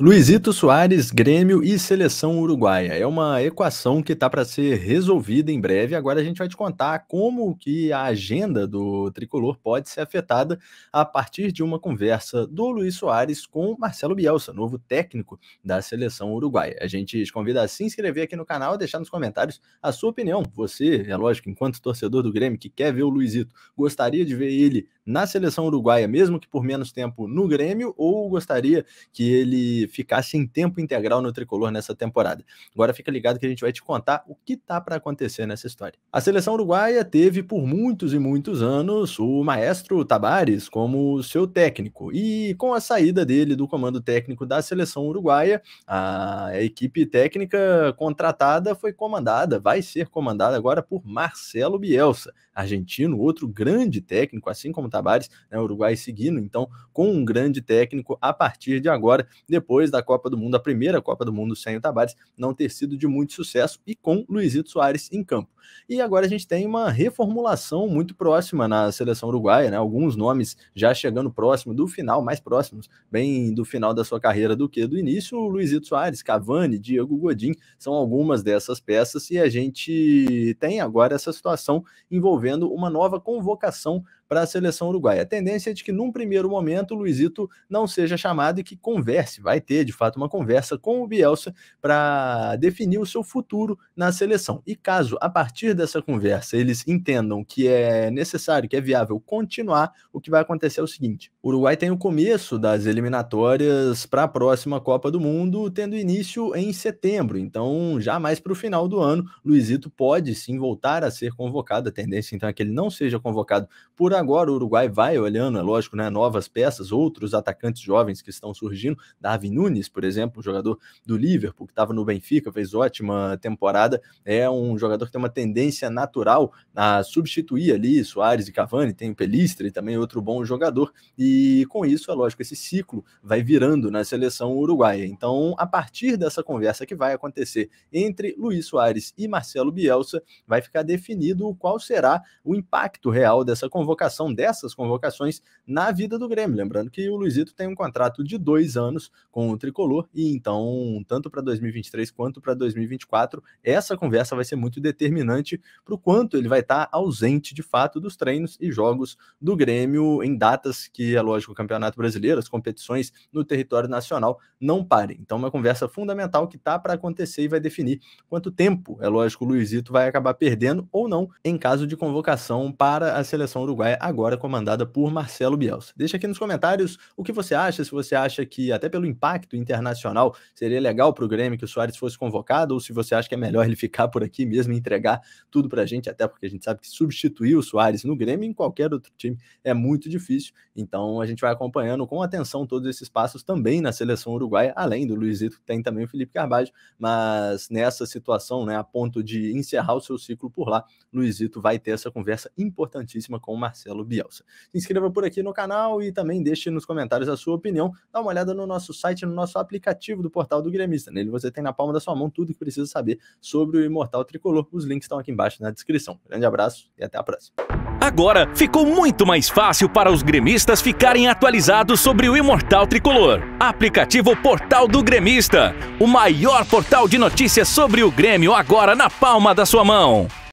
Luizito Soares, Grêmio e Seleção Uruguaia. É uma equação que está para ser resolvida em breve. Agora a gente vai te contar como que a agenda do tricolor pode ser afetada a partir de uma conversa do Luiz Soares com Marcelo Bielsa, novo técnico da Seleção Uruguaia. A gente te convida a se inscrever aqui no canal e deixar nos comentários a sua opinião. Você, é lógico, enquanto torcedor do Grêmio que quer ver o Luizito, gostaria de ver ele na Seleção Uruguaia, mesmo que por menos tempo no Grêmio, ou gostaria que ele ficasse em tempo integral no tricolor nessa temporada. Agora fica ligado que a gente vai te contar o que tá para acontecer nessa história. A seleção uruguaia teve por muitos e muitos anos o maestro Tabares como seu técnico e com a saída dele do comando técnico da seleção uruguaia, a equipe técnica contratada foi comandada, vai ser comandada agora por Marcelo Bielsa, argentino, outro grande técnico, assim como Tabares, né, Uruguai seguindo, então, com um grande técnico a partir de agora, depois depois da Copa do Mundo, a primeira Copa do Mundo sem o Tabares, não ter sido de muito sucesso e com Luizito Soares em campo. E agora a gente tem uma reformulação muito próxima na seleção uruguaia, né? Alguns nomes já chegando próximo do final, mais próximos, bem do final da sua carreira do que do início, Luizito Soares, Cavani, Diego Godin, são algumas dessas peças e a gente tem agora essa situação envolvendo uma nova convocação para a seleção uruguaia. A tendência é de que, num primeiro momento, o Luizito não seja chamado e que converse, vai ter de fato uma conversa com o Bielsa para definir o seu futuro na seleção. E caso, a partir dessa conversa, eles entendam que é necessário, que é viável continuar, o que vai acontecer é o seguinte: o Uruguai tem o começo das eliminatórias para a próxima Copa do Mundo, tendo início em setembro, então já mais para o final do ano, Luizito pode sim voltar a ser convocado. A tendência então é que ele não seja convocado por agora o Uruguai vai olhando, é lógico, né, novas peças, outros atacantes jovens que estão surgindo. Darwin Nunes, por exemplo, jogador do Liverpool, que estava no Benfica, fez ótima temporada, é um jogador que tem uma tendência natural a substituir ali Soares e Cavani, tem o Pelistre também, outro bom jogador. E com isso, é lógico, esse ciclo vai virando na seleção uruguaia. Então, a partir dessa conversa que vai acontecer entre Luiz Soares e Marcelo Bielsa, vai ficar definido qual será o impacto real dessa convocação aplicação dessas convocações na vida do Grêmio. Lembrando que o Luizito tem um contrato de dois anos com o Tricolor, e então, tanto para 2023 quanto para 2024, essa conversa vai ser muito determinante para o quanto ele vai estar tá ausente de fato dos treinos e jogos do Grêmio em datas que, é lógico, o Campeonato Brasileiro, as competições no território nacional não parem. Então, uma conversa fundamental que está para acontecer e vai definir quanto tempo, é lógico, o Luizito vai acabar perdendo ou não em caso de convocação para a seleção uruguaia agora comandada por Marcelo Bielsa. Deixa aqui nos comentários o que você acha, se você acha que, até pelo impacto internacional, seria legal para o Grêmio que o Soares fosse convocado, ou se você acha que é melhor ele ficar por aqui mesmo e entregar tudo para a gente, até porque a gente sabe que substituir o Soares no Grêmio em qualquer outro time é muito difícil. Então a gente vai acompanhando com atenção todos esses passos também na seleção uruguaia, além do Luizito, tem também o Felipe Carvalho, mas nessa situação, né, a ponto de encerrar o seu ciclo por lá, Luizito vai ter essa conversa importantíssima com o Marcelo. Marcelo Bielsa. Se inscreva por aqui no canal e também deixe nos comentários a sua opinião. Dá uma olhada no nosso site, no nosso aplicativo do portal do Gremista. Nele você tem na palma da sua mão tudo que precisa saber sobre o Imortal Tricolor. Os links estão aqui embaixo na descrição. Grande abraço e até a próxima. Agora ficou muito mais fácil para os gremistas ficarem atualizados sobre o Imortal Tricolor. Aplicativo Portal do Gremista, o maior portal de notícias sobre o Grêmio agora na palma da sua mão.